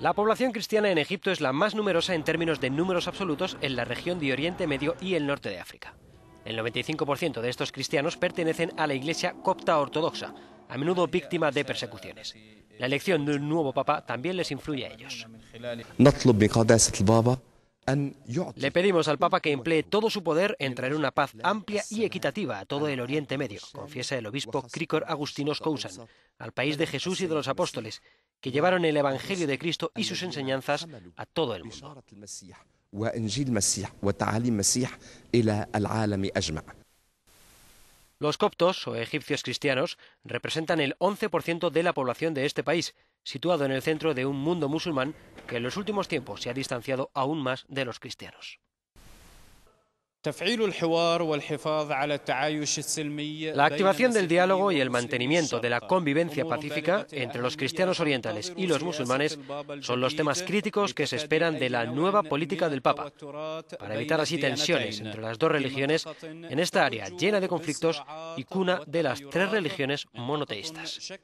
La población cristiana en Egipto es la más numerosa en términos de números absolutos en la región de Oriente Medio y el norte de África. El 95% de estos cristianos pertenecen a la Iglesia copta ortodoxa, a menudo víctima de persecuciones. La elección de un nuevo papa también les influye a ellos. Le pedimos al Papa que emplee todo su poder en traer una paz amplia y equitativa a todo el Oriente Medio, confiesa el obispo Krikor Agustinos Cousan, al país de Jesús y de los apóstoles, que llevaron el Evangelio de Cristo y sus enseñanzas a todo el mundo. Los coptos o egipcios cristianos representan el 11% de la población de este país, situado en el centro de un mundo musulmán que en los últimos tiempos se ha distanciado aún más de los cristianos. La activación del diálogo y el mantenimiento de la convivencia pacífica entre los cristianos orientales y los musulmanes son los temas críticos que se esperan de la nueva política del Papa, para evitar así tensiones entre las dos religiones en esta área llena de conflictos y cuna de las tres religiones monoteístas.